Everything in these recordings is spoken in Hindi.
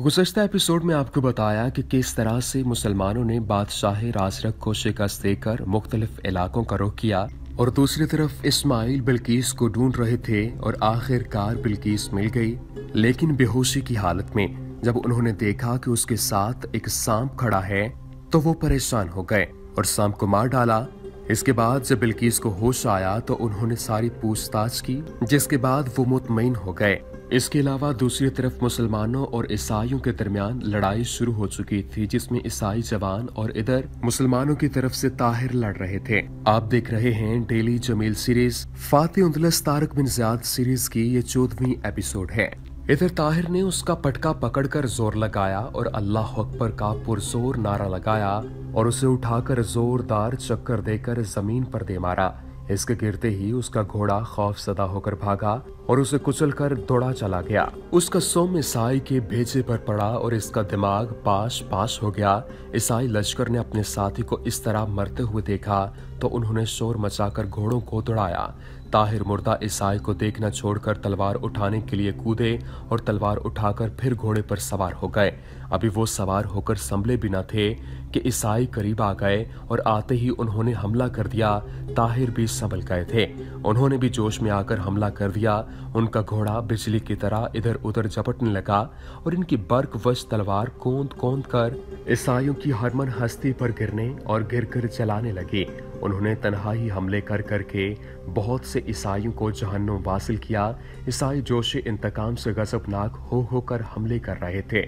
गुजशत एपिसोड में आपको बताया कि किस तरह से मुसलमानों ने बादशाह राजरक को शिकस्त देकर मुख्तलिफ इलाकों का रुख किया और दूसरी तरफ इस्माइल बिल्किस को ढूंढ रहे थे और आखिरकार बिल्किस मिल गई लेकिन बेहोशी की हालत में जब उन्होंने देखा कि उसके साथ एक सांप खड़ा है तो वो परेशान हो गए और सांप को मार डाला इसके बाद जब बिल्किस को होश आया तो उन्होंने सारी पूछताछ की जिसके बाद वो मुतमिन हो गए इसके अलावा दूसरी तरफ मुसलमानों और ईसाइयों के दरमियान लड़ाई शुरू हो चुकी थी जिसमें ईसाई जवान और इधर मुसलमानों की तरफ से ताहिर लड़ रहे थे आप देख रहे हैं डेली जमील सीरीज फाति तारक बिन जियाद सीरीज की ये चौदहवीं एपिसोड है इधर ताहिर ने उसका पटका पकड़कर जोर लगाया और अल्लाह अकबर का पुरजोर नारा लगाया और उसे उठाकर जोरदार चक्कर देकर जमीन पर दे मारा इसके गिरते ही उसका घोड़ा खौफ सदा होकर भागा और उसे कुचल कर दौड़ा चला गया उसका सोम ईसाई के भेजे पर पड़ा और इसका दिमाग पाश पाश हो गया ईसाई लश्कर ने अपने साथी को इस तरह मरते हुए देखा तो उन्होंने शोर मचाकर घोड़ों को दौड़ाया ताहिर मुर्दा ईसाई को देखना छोड़कर तलवार उठाने के लिए कूदे और तलवार उठाकर फिर घोड़े पर सवार हो गए अभी वो सवार होकर संभले भी न थे कि ईसाई करीब आ गए और आते ही उन्होंने हमला कर दिया ताहिर भी संभल गए थे उन्होंने भी जोश में आकर हमला कर दिया उनका घोड़ा बिजली की तरह इधर उधर झपटने लगा और इनकी बर्कवश तलवार कोंद कोंद कर ईसाइयों की हरमन हस्ती पर गिरने और गिर कर चलाने लगी उन्होंने तनहा ही हमले कर करके बहुत से ईसाइयों को जहन्नुम वासिल किया ईसाई जोश इंतकाम से गजबनाक हो होकर हमले कर रहे थे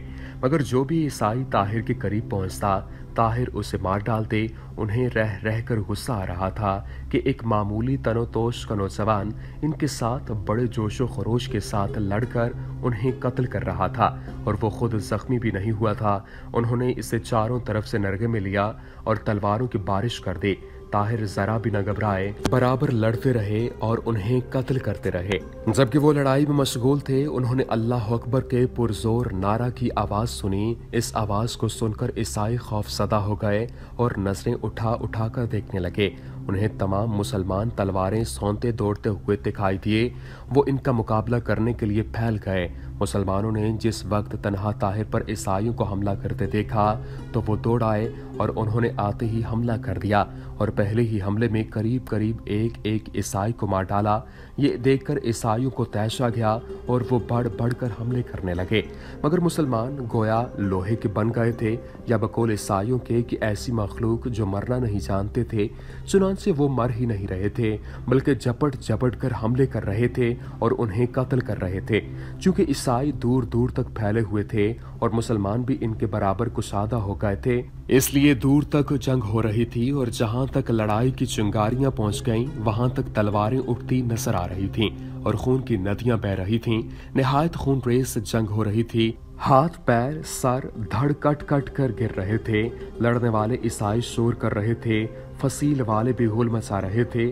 मगर जो भी ईसाई ताहिर के करीब पहुंचता ताहिर उसे मार डालते उन्हें रह रह कर गुस्सा आ रहा था कि एक मामूली तनोतोष का नौजवान इनके साथ बड़े जोश व खरोश के साथ लड़कर उन्हें कत्ल कर रहा था और वो खुद जख्मी भी नहीं हुआ था उन्होंने इसे चारों तरफ से नरगे में लिया और तलवारों की बारिश कर दी ताहिर जरा भी न घबराए बराबर लड़ते रहे और उन्हें कत्ल करते रहे जबकि वो लड़ाई में मशगूल थे उन्होंने अल्लाह अकबर के पुरजोर नारा की आवाज सुनी इस आवाज को सुनकर ईसाई खौफ सदा हो गए और नजरें उठा उठा कर देखने लगे उन्हें तमाम मुसलमान तलवारें सौंते दौड़ते हुए दिखाई दिए वो इनका मुकाबला करने के लिए फैल गए मुसलमानों ने जिस वक्त तनहा ताहिर पर ईसाइयों को हमला करते देखा तो वो दौड़ आए और उन्होंने आते ही हमला कर दिया और पहले ही हमले में करीब करीब एक एक ईसाई को मार डाला ये देखकर ईसाइयों को तैशा गया और वो बढ़ बढ़कर हमले करने लगे मगर मुसलमान गोया लोहे के बन गए थे या बकोल ईसाइयों के कि ऐसी मखलूक जो मरना नहीं जानते थे से वो मर ही नहीं रहे थे बल्कि झपट झपट कर हमले कर रहे थे और उन्हें कत्ल कर रहे थे चूंकि ईसाई दूर दूर तक फैले हुए थे और मुसलमान भी इनके बराबर कुशादा हो गए थे इसलिए दूर तक जंग हो रही थी और जहां तक लड़ाई की चिंगारियां पहुंच गईं वहां तक तलवारें उठती नजर आ आ रही थी और खून की नदियां बह रही थीं निहायत खून रेस जंग हो रही थी हाथ पैर सर धड़ कट कट कर गिर रहे थे लड़ने वाले ईसाई शोर कर रहे थे फसील वाले बेहोल मचा रहे थे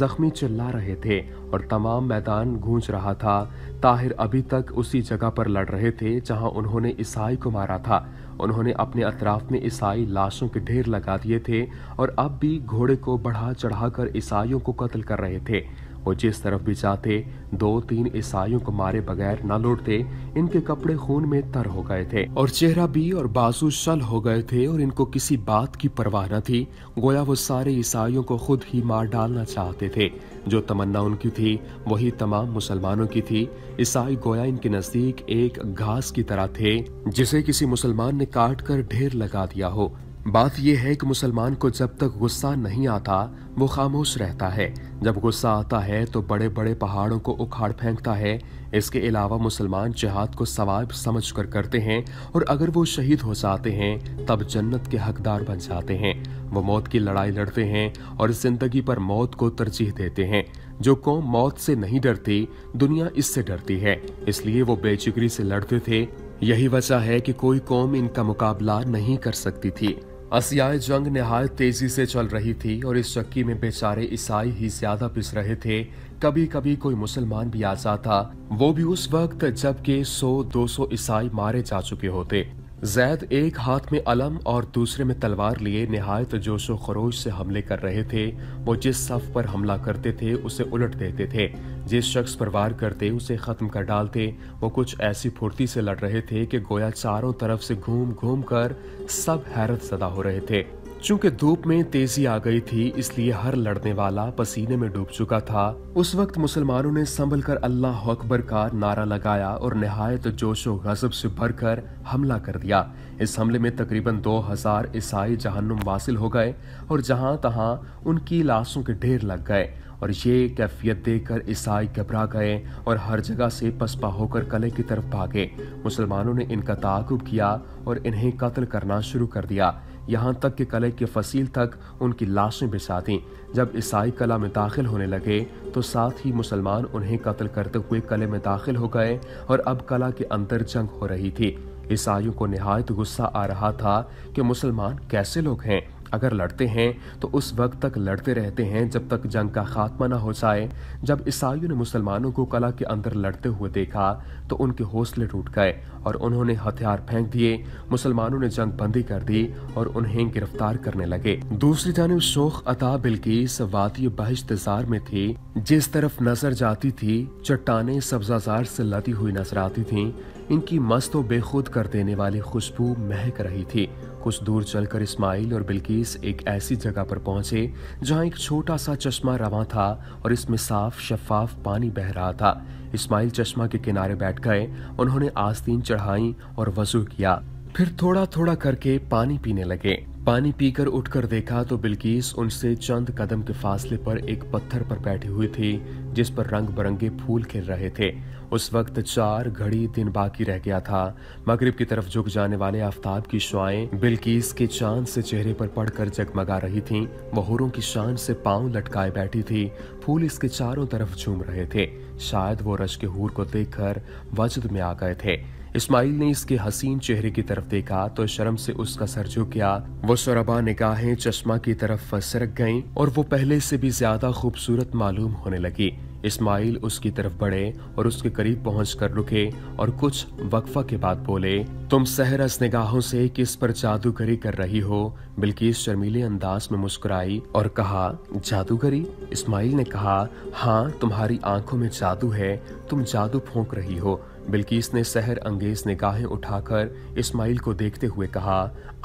जख्मी चिल्ला रहे थे और तमाम मैदान गूंज रहा था ताहिर अभी तक उसी जगह पर लड़ रहे थे जहां उन्होंने ईसाई को मारा था उन्होंने अपने अतराफ में ईसाई लाशों के ढेर लगा दिए थे और अब भी घोड़े को बढ़ा चढ़ाकर ईसाइयों को कत्ल कर रहे थे वो जिस तरफ भी जाते दो तीन ईसाइयों को मारे बगैर न लौटते इनके कपड़े खून में तर हो गए थे और चेहरा भी और बाजू शल हो गए थे और इनको किसी बात की परवाह न थी गोया वो सारे ईसाइयों को खुद ही मार डालना चाहते थे जो तमन्ना उनकी थी वही तमाम मुसलमानों की थी ईसाई गोया इनके नजदीक एक घास की तरह थे जिसे किसी मुसलमान ने काट कर ढेर लगा दिया हो बात यह है कि मुसलमान को जब तक गुस्सा नहीं आता वो खामोश रहता है जब गुस्सा आता है तो बड़े बड़े पहाड़ों को उखाड़ फेंकता है इसके अलावा मुसलमान जहाद को सवाब समझ कर करते हैं और अगर वो शहीद हो जाते हैं तब जन्नत के हकदार बन जाते हैं वो मौत की लड़ाई लड़ते हैं और जिंदगी पर मौत को तरजीह देते हैं जो कौम मौत से नहीं डरती दुनिया इससे डरती है इसलिए वो बेचिक्री से लड़ते थे यही वजह है कि कोई कौम इनका मुकाबला नहीं कर सकती थी असियाई जंग नहायत तेजी से चल रही थी और इस चक्की में बेचारे ईसाई ही ज्यादा पिस रहे थे कभी कभी कोई मुसलमान भी आ जाता वो भी उस वक्त जबकि 100-200 ईसाई मारे जा चुके होते जैद एक हाथ में अलम और दूसरे में तलवार लिए नहायत जोशो खरोश से हमले कर रहे थे वो जिस सफ पर हमला करते थे उसे उलट देते थे जिस शख्स पर वार करते उसे ख़त्म कर डालते वो कुछ ऐसी फुर्ती से लड़ रहे थे कि गोया चारों तरफ से घूम घूम कर सब हैरत सदा हो रहे थे चूंकि धूप में तेजी आ गई थी इसलिए हर लड़ने वाला पसीने में डूब चुका था उस वक्त मुसलमानों ने संभल कर अल्लाह अकबर का नारा लगाया और नहायत जोशो गजब से कर हमला कर दिया इस हमले में तकरीबन 2000 ईसाई जहनुम वासिल हो गए और जहां तहां उनकी लाशों के ढेर लग गए और ये कैफियत देकर ईसाई घबरा गए और हर जगह से पसपा होकर कले की तरफ भागे मुसलमानों ने इनका ताकुब किया और इन्हें कत्ल करना शुरू कर दिया यहाँ तक कि कले के फसील तक उनकी लाशें बिछा दी जब ईसाई कला में दाखिल होने लगे तो साथ ही मुसलमान उन्हें कत्ल करते हुए कले में दाखिल हो गए और अब कला के अंदर जंग हो रही थी ईसाइयों को निहायत गुस्सा आ रहा था कि मुसलमान कैसे लोग हैं अगर लड़ते हैं तो उस वक्त तक लड़ते रहते हैं जब तक जंग का खात्मा ना हो जाए जब ईसाइयों ने मुसलमानों को कला के अंदर लड़ते हुए देखा तो उनके हौसले टूट गए और उन्होंने हथियार फेंक दिए मुसलमानों ने जंग बंदी कर दी और उन्हें गिरफ्तार करने लगे दूसरी जानब शोख अता बिल्किस वादी बहिश्तार में थी जिस तरफ नजर जाती थी चट्टाने सब्जाजार से लदी हुई नजर आती थी इनकी मस्त बेखुद कर देने वाली खुशबू महक रही थी कुछ दूर चलकर इस्माइल और बिल्किस एक ऐसी जगह पर पहुंचे जहां एक छोटा सा चश्मा रवा था और इसमें साफ शफाफ पानी बह रहा था इस्माइल चश्मा के किनारे बैठ गए उन्होंने आस्तीन चढ़ाई और वजू किया फिर थोड़ा थोड़ा करके पानी पीने लगे पानी पीकर उठकर देखा तो बिल्किस उनसे चंद कदम के फासले पर एक पत्थर पर बैठी हुई थी जिस पर रंग बिरंगे फूल खिल रहे थे उस वक्त चार घड़ी दिन बाकी रह गया था मगरिब की तरफ झुक जाने वाले आफ्ताब की शुआएं बिल्किस के चांद से चेहरे पर पड़कर जगमगा रही थीं। वहरों की शान से पांव लटकाए बैठी थी फूल इसके चारों तरफ झूम रहे थे शायद वो रश के हूर को देखकर वजद में आ गए थे इस्माइल ने इसके हसीन चेहरे की तरफ देखा तो शर्म से उसका सर झुक गया वो सरबा निगाहें चश्मा की तरफ सरक गईं और वो पहले से भी ज्यादा खूबसूरत मालूम होने लगी इस्माइल उसकी तरफ बढ़े और उसके करीब पहुंचकर रुके और कुछ वक्फा के बाद बोले तुम सहरस निगाहों से किस पर जादूगरी कर रही हो बिल्कि शर्मीले अंदाज में मुस्कुराई और कहा जादूगरी इस्माइल ने कहा हाँ तुम्हारी आंखों में जादू है तुम जादू फोंक रही हो बिल्किस ने सहर अंगेज निगाहें उठाकर इस्माइल को देखते हुए कहा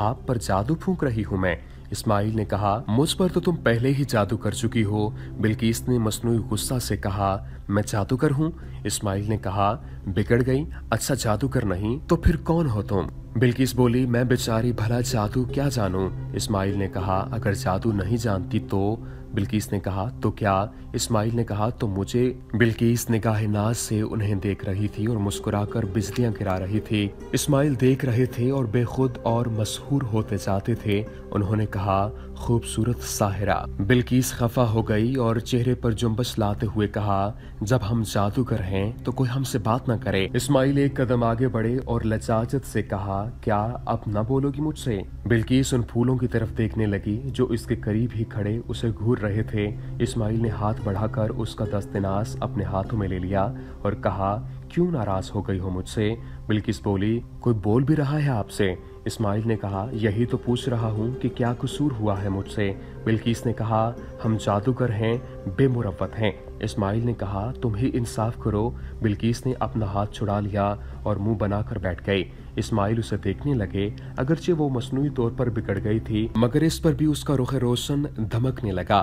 आप पर जादू फूंक रही हूं मैं इस्माइल ने कहा मुझ पर तो तुम पहले ही जादू कर चुकी हो बिल्किस ने मसनू गुस्सा से कहा मैं जादूगर हूँ इस्माइल ने कहा बिगड़ गई अच्छा जादूगर नहीं तो फिर कौन हो तुम बिल्किस बोली मैं बेचारी भला जादू क्या जानू इस्माइल ने कहा अगर जादू नहीं जानती तो बिल्किस ने कहा तो क्या इस्माइल ने कहा तो मुझे बिल्किस निगाह नाज से उन्हें देख रही थी और मुस्कुराकर बिजलियां गिरा रही थी इस्माइल देख रहे थे और बेखुद और मशहूर होते जाते थे उन्होंने कहा खूबसूरत साहिरा बिल्किस खफा हो गई और चेहरे पर जुम्बस लाते हुए कहा जब हम जादूगर हैं तो कोई हमसे बात ना करे इस्माइल एक कदम आगे बढ़े और लचाजत से कहा क्या अब न बोलोगी मुझसे बिल्किस उन फूलों की तरफ देखने लगी जो इसके करीब ही खड़े उसे घूर रहे थे इस्माइल ने हाथ बढ़ाकर उसका दस्तिनास अपने हाथों में ले लिया और कहा क्यों नाराज हो गई हो मुझसे बिल्किस बोली कोई बोल भी रहा है आपसे इस्माइल ने कहा यही तो पूछ रहा हूँ कि क्या कसूर हुआ है मुझसे बिल्किस ने कहा हम जादूगर हैं बेमुरवत हैं इस्माइल ने कहा तुम ही इंसाफ करो बिल्किस ने अपना हाथ छुड़ा लिया और मुंह बनाकर बैठ गई इस्माइल उसे देखने लगे अगरचे वो मसनू तौर पर बिगड़ गई थी मगर इस पर भी उसका रुख रोशन धमकने लगा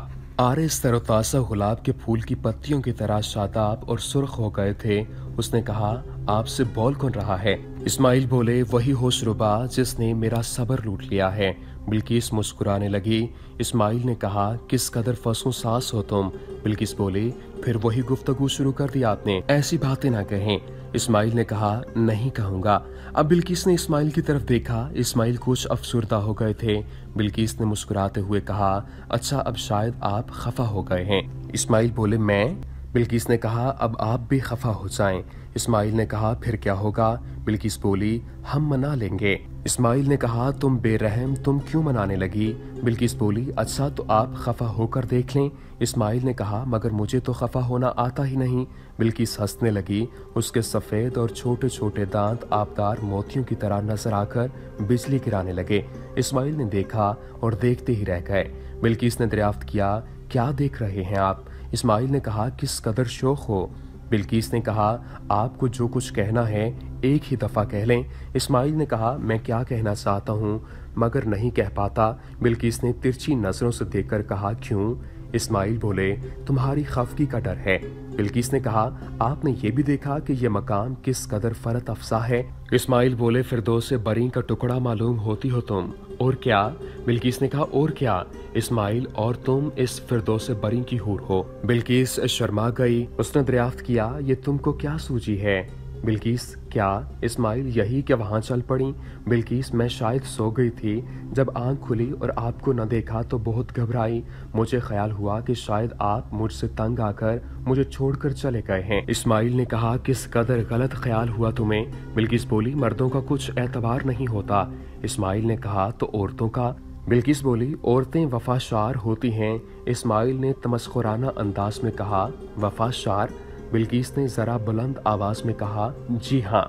इस तरोताजा गुलाब के फूल की पत्तियों की तरह शादाब और सुर्ख हो गए थे उसने कहा आपसे बॉल कौन रहा है इस्माइल बोले वही होशरुबा जिसने मेरा सबर लूट लिया है बिल्किस मुस्कुराने लगी इस्माइल ने कहा किस कदर फसू सास हो तुम बिल्किस बोले फिर वही गुफ्तगु शुरू कर दी आपने ऐसी बातें ना कहें इस्माइल ने कहा नहीं कहूंगा अब बिल्किस ने इस्माइल की तरफ देखा इस्माइल कुछ अफसरदा हो गए थे बिल्किस ने मुस्कुराते हुए कहा अच्छा अब शायद आप खफा हो गए हैं इस्माइल बोले मैं बिल्किस ने कहा अब आप भी खफा हो जाएं इस्माइल ने कहा फिर क्या होगा बिल्किस बोली हम मना लेंगे इस्माइल ने कहा तुम बेरहम तुम क्यों मनाने लगी बिल्किस बोली अच्छा तो आप खफा होकर देख लें इस्माइल ने कहा मगर मुझे तो खफा होना आता ही नहीं बिल्किस हंसने लगी उसके सफ़ेद और छोटे छोटे दांत आबदार मोतियों की तरह नजर आकर बिजली गिराने लगे इस्माइल ने देखा और देखते ही रह गए बिल्किस ने दरियाफ्त किया क्या देख रहे हैं आप इस्माइल ने कहा किस कदर शोक हो बिल्किस ने कहा आपको जो कुछ कहना है एक ही दफ़ा कह लें इस्माइल ने कहा मैं क्या कहना चाहता हूँ मगर नहीं कह पाता बिल्किस ने तिरछी नज़रों से देखकर कहा क्यों इस्माइल बोले तुम्हारी खफगी का डर है बिल्किस ने कहा आपने ये भी देखा कि ये मकान किस कदर फरत अफसा है इस्माइल बोले दो से बरी का टुकड़ा मालूम होती हो तुम और क्या बिल्किस ने कहा और क्या इस्माइल और तुम इस फिरदोस से बरी की हूर हो बिल्किस शर्मा गई उसने दरियाफ्त किया ये तुमको क्या सूझी है बिल्किस क्या इस्माइल यही क्या वहाँ चल पड़ी बिल्किस मैं शायद सो गई थी जब आंख खुली और आपको न देखा तो बहुत घबराई मुझे ख्याल हुआ कि शायद आप मुझसे तंग आकर मुझे छोड़कर चले गए हैं इस्माइल ने कहा किस कदर गलत ख्याल हुआ तुम्हें बिल्किस बोली मर्दों का कुछ एतबार नहीं होता इस्माइल ने कहा तो औरतों का बिल्किस बोली औरतें वफाशार होती हैं इस्माइल ने तमस्कुराना अंदाज में कहा वफाशार बिल्किस ने जरा बुलंद आवाज में कहा जी हाँ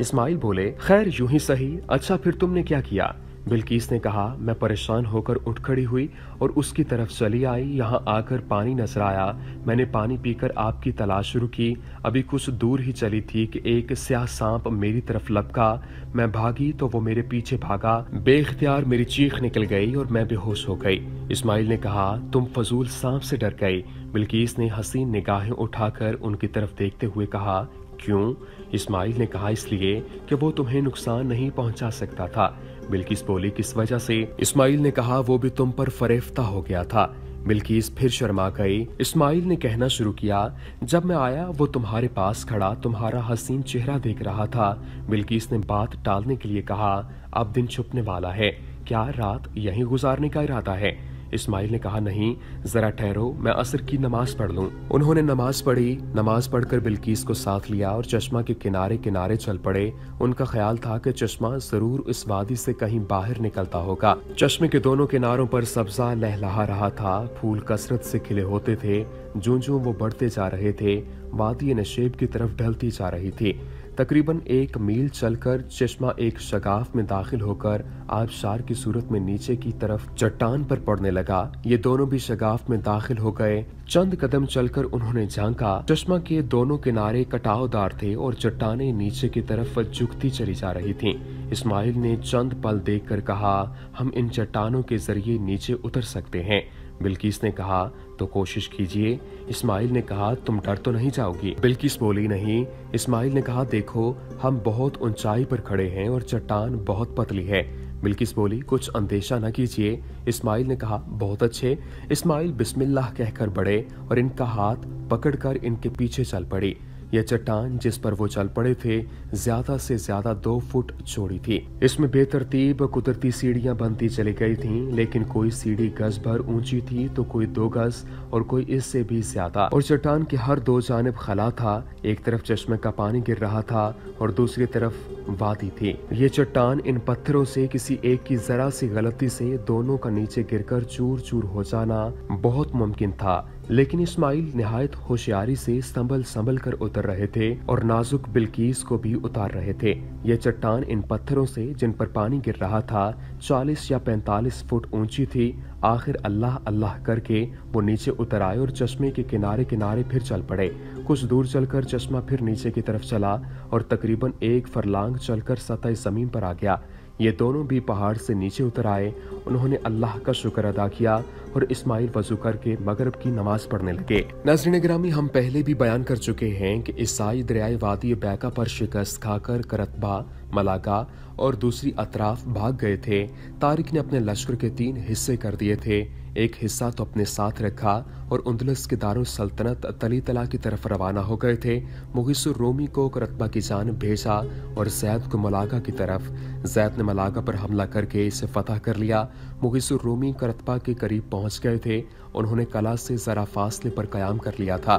इस्माइल बोले खैर यूं ही सही अच्छा फिर तुमने क्या किया बिल्किस ने कहा मैं परेशान होकर उठ खड़ी हुई और उसकी तरफ चली आई यहाँ आकर पानी नजर आया मैंने पानी पीकर आपकी तलाश शुरू की अभी कुछ दूर ही चली थी कि एक स्याह सांप मेरी तरफ लपका मैं भागी तो वो मेरे पीछे भागा बेख्तियार मेरी चीख निकल गई और मैं बेहोश हो गई इस्माइल ने कहा तुम फजूल सांप से डर गई बिल्कीस ने हसीन निगाहें उठाकर उनकी तरफ देखते हुए कहा क्यों इस्माइल ने कहा इसलिए कि वो तुम्हें नुकसान नहीं पहुंचा सकता था बिल्किस बोली किस वजह से इस्माइल ने कहा वो भी तुम पर फरेफ्ता हो गया था बिल्किस फिर शर्मा गई इस्माइल ने कहना शुरू किया जब मैं आया वो तुम्हारे पास खड़ा तुम्हारा हसीन चेहरा देख रहा था बिल्किस ने बात टालने के लिए कहा अब दिन छुपने वाला है क्या रात यहीं गुजारने का इरादा है इस्माइल ने कहा नहीं जरा ठहरो मैं असर की नमाज पढ़ लूँ उन्होंने नमाज पढ़ी नमाज पढ़कर बिल्किस को साथ लिया और चश्मा के किनारे किनारे चल पड़े उनका ख्याल था कि चश्मा जरूर इस वादी से कहीं बाहर निकलता होगा चश्मे के दोनों किनारों पर सब्जा लहलाहा रहा था फूल कसरत से खिले होते थे जो जो वो बढ़ते जा रहे थे वादी नशेब की तरफ ढलती जा रही थी तकरीबन एक मील चलकर चश्मा एक शगाफ में दाखिल होकर आबशार की सूरत में नीचे की तरफ चट्टान पर पड़ने लगा ये दोनों भी शगाफ में दाखिल हो गए चंद कदम चलकर उन्होंने झांका चश्मा के दोनों किनारे कटावदार थे और चट्टाने नीचे की तरफ झुकती चली जा रही थीं। इस्माइल ने चंद पल देखकर कहा हम इन चट्टानों के जरिए नीचे उतर सकते हैं बिल्किस ने कहा तो कोशिश कीजिए इस्माइल ने कहा तुम डर तो नहीं जाओगी बिल्किस बोली नहीं इस्माइल ने कहा देखो हम बहुत ऊंचाई पर खड़े हैं और चट्टान बहुत पतली है बिल्किस बोली कुछ अंदेशा न कीजिए इस्माइल ने कहा बहुत अच्छे इस्माइल बिस्मिल्लाह कहकर बढ़े और इनका हाथ पकड़कर इनके पीछे चल पड़ी यह चट्टान जिस पर वो चल पड़े थे ज्यादा से ज्यादा दो फुट चौड़ी थी इसमें बेतरतीब कुदरती सीढ़ियां बनती चली गई थीं, लेकिन कोई सीढ़ी गज भर ऊंची थी तो कोई दो गज और कोई इससे भी ज्यादा और चट्टान के हर दो जानब खला था एक तरफ चश्मे का पानी गिर रहा था और दूसरी तरफ वादी थी ये चट्टान इन पत्थरों से किसी एक की जरा सी गलती से दोनों का नीचे गिरकर चूर चूर हो जाना बहुत मुमकिन था लेकिन इस्माइल नहायत होशियारी से संभल संभल कर उतर रहे थे और नाजुक बिल्कीस को भी उतार रहे थे ये चट्टान इन पत्थरों से जिन पर पानी गिर रहा था चालीस या पैंतालीस फुट ऊंची थी आखिर अल्लाह अल्लाह करके वो नीचे उतर आए और चश्मे के किनारे किनारे फिर चल पड़े कुछ दूर चलकर चश्मा फिर नीचे की तरफ चला और तकरीबन एक फरलांग चलकर सतह जमीन पर आ गया ये दोनों भी पहाड़ से नीचे उतर आए उन्होंने अल्लाह का शुक्र अदा किया और इस्माइल वजू करके मगरब की नमाज पढ़ने लगे नजरिन ग्रामी हम पहले भी बयान कर चुके हैं कि ईसाई दरियाई वादी बैका पर शिकस्त खाकर करतबा मलाका और दूसरी अतराफ भाग गए थे तारिक ने अपने लश्कर के तीन हिस्से कर दिए थे एक हिस्सा तो अपने साथ रखा और उन्दलस के दारो सल्तनत तली तला की तरफ रवाना हो गए थे मुगिसुर रोमी को करतबा की जान भेजा और जैद को मलागा की तरफ जैद ने मलागा पर हमला करके इसे फतह कर लिया मुगिसुर रोमी करतबा के करीब पहुंच गए थे उन्होंने कला से ज़रा फासले पर कयाम कर लिया था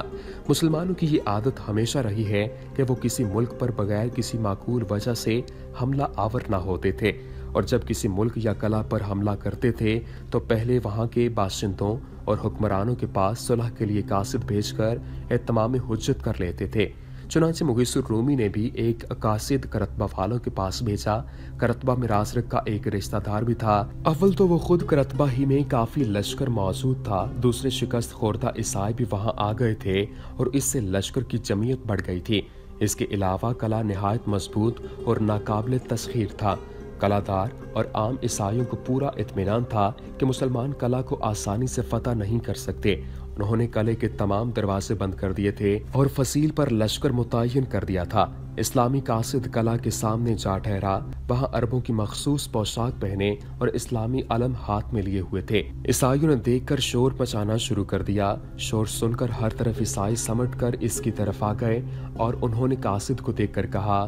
मुसलमानों की ये आदत हमेशा रही है कि वो किसी मुल्क पर बगैर किसी माकूल वजह से हमला आवर ना होते थे और जब किसी मुल्क या कला पर हमला करते थे तो पहले वहाँ के बाशिंदों और हुक्मरानों के पास सुलह के लिए कासिद भेजकर एतमाम हजत कर लेते थे चुनाचे मुगीसुर रोमी ने भी एक कासिद करतबा वालों के पास भेजा करतबा में का एक रिश्तेदार भी था अव्वल तो वो खुद करतबा ही में काफी लश्कर मौजूद था दूसरे शिकस्त खोरदा ईसाई भी वहाँ आ गए थे और इससे लश्कर की जमीयत बढ़ गई थी इसके अलावा कला नहायत मजबूत और नाकबले तस्खीर था कलाकार और आम ईसाइयों को पूरा इत्मीनान था कि मुसलमान कला को आसानी से फतह नहीं कर सकते उन्होंने कले के तमाम दरवाजे बंद कर दिए थे और फसील पर लश्कर मुतयन कर दिया था इस्लामी कासिद कला के सामने जा ठहरा वहाँ अरबों की मखसूस पोशाक पहने और इस्लामी अलम हाथ में लिए हुए थे ईसाइयों ने देखकर शोर मचाना शुरू कर दिया शोर सुनकर हर तरफ ईसाई समट कर इसकी तरफ आ गए और उन्होंने कासिद को देखकर कहा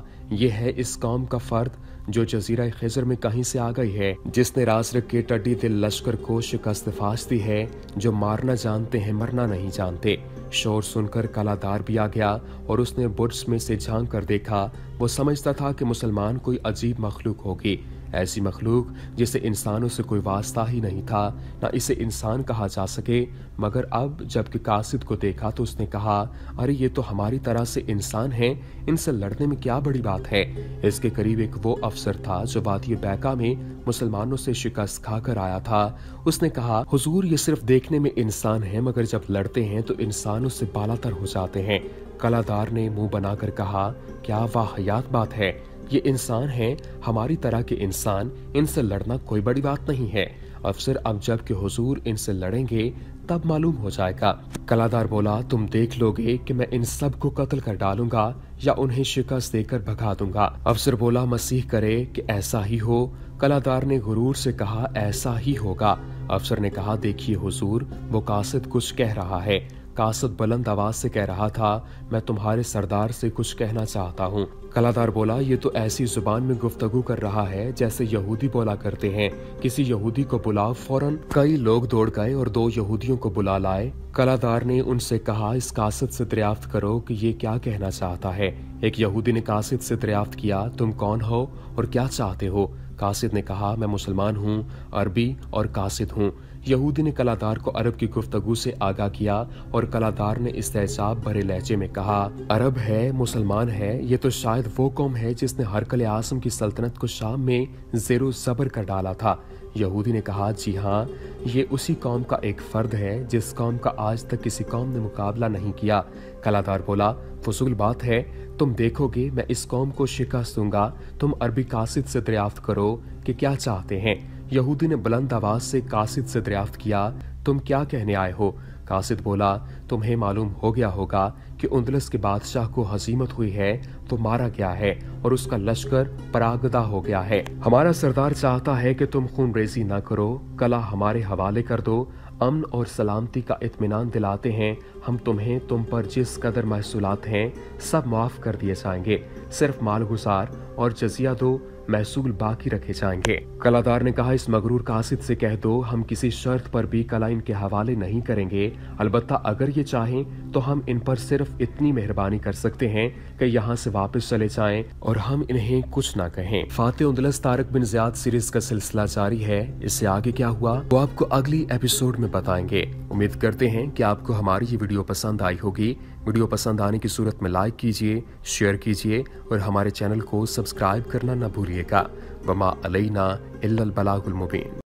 यह है इस कौम का फर्द जो जजीरा खेजर में कहीं से आ गई है जिसने राजर के टड्डी दिल लश्कर को शिकस्त फाश दी है जो मारना जानते हैं मरना नहीं जानते शोर सुनकर कलादार भी आ गया और उसने बुर्ज में से झांक कर देखा वो समझता था कि मुसलमान कोई अजीब मखलूक होगी ऐसी मखलूक जिसे इंसानों से कोई वास्ता ही नहीं था ना इसे इंसान कहा जा सके मगर अब जबकि कासिद को देखा तो उसने कहा अरे ये तो हमारी तरह से इंसान है इनसे लड़ने में क्या बड़ी बात है इसके करीब एक वो अफसर था जो वादी बैका में मुसलमानों से शिकस्त खाकर आया था उसने कहा हुजूर ये सिर्फ देखने में इंसान है मगर जब लड़ते हैं तो इंसान उससे बालातर हो जाते हैं कलादार ने मुंह बनाकर कहा क्या वाहयात बात है ये इंसान हैं हमारी तरह के इंसान इनसे लड़ना कोई बड़ी बात नहीं है अफसर अब जब के हुजूर इनसे लड़ेंगे तब मालूम हो जाएगा कलादार बोला तुम देख लोगे कि मैं इन सब को कत्ल कर डालूंगा या उन्हें शिकस्त देकर भगा दूंगा अफसर बोला मसीह करे कि ऐसा ही हो कलादार ने गुरूर से कहा ऐसा ही होगा अफसर ने कहा देखिए हुजूर वो कासिद कुछ कह रहा है कासत बुलंद आवाज से कह रहा था मैं तुम्हारे सरदार से कुछ कहना चाहता हूँ कलादार बोला ये तो ऐसी जुबान में गुफ्तगु कर रहा है जैसे यहूदी बोला करते हैं किसी यहूदी को बुलाओ फौरन कई लोग दौड़ गए और दो यहूदियों को बुला लाए कलादार ने उनसे कहा इस कासत से दरियाफ्त करो कि ये क्या कहना चाहता है एक यहूदी ने कासिद से दरियाफ्त किया तुम कौन हो और क्या चाहते हो कासिद ने कहा मैं मुसलमान हूँ अरबी और कासिद हूँ यहूदी ने कलादार को अरब की गुफ्तगु से आगाह किया और कलादार ने इस्तेसाब भरे लहजे में कहा अरब है मुसलमान है ये तो शायद वो कौम है जिसने हरकल आसम की सल्तनत को शाम में जेरो सबर कर डाला था यहूदी ने कहा जी हाँ ये उसी कौम का एक फर्द है जिस कौम का आज तक किसी कौम ने मुकाबला नहीं किया कलादार बोला फसूल बात है तुम देखोगे मैं इस कौम को शिकस्त दूंगा तुम अरबी कासिद से दरियाफ्त करो कि क्या चाहते हैं यहूदी ने बुलंद आवाज से कासिद से दरियाफ्त किया तुम क्या कहने आए हो कासिद बोला तुम्हें मालूम हो गया होगा कि उन्दलस के बादशाह को हसीमत हुई है तो मारा गया है और उसका लश्कर परागदा हो गया है हमारा सरदार चाहता है कि तुम खून रेजी न करो कला हमारे हवाले कर दो अमन और सलामती का इत्मीनान दिलाते हैं हम तुम्हें तुम पर जिस कदर महसूलात हैं सब माफ़ कर दिए जाएंगे सिर्फ माल गुजार और जजिया दो महसूल बाकी रखे जाएंगे कलादार ने कहा इस मगरूर कासिद से कह दो हम किसी शर्त पर भी कला इनके हवाले नहीं करेंगे अलबत् अगर ये चाहें तो हम इन पर सिर्फ इतनी मेहरबानी कर सकते हैं कि यहाँ से वापस चले जाएं और हम इन्हें कुछ ना कहें फाते उदलस तारक बिन जियाद सीरीज का सिलसिला जारी है इससे आगे क्या हुआ वो आपको अगली एपिसोड में बताएंगे उम्मीद करते हैं की आपको हमारी ये वीडियो पसंद आई होगी वीडियो पसंद आने की सूरत में लाइक कीजिए शेयर कीजिए और हमारे चैनल को सब्सक्राइब करना न भूलिएगा वमा अलैना इल्लल बलागुल मुबीन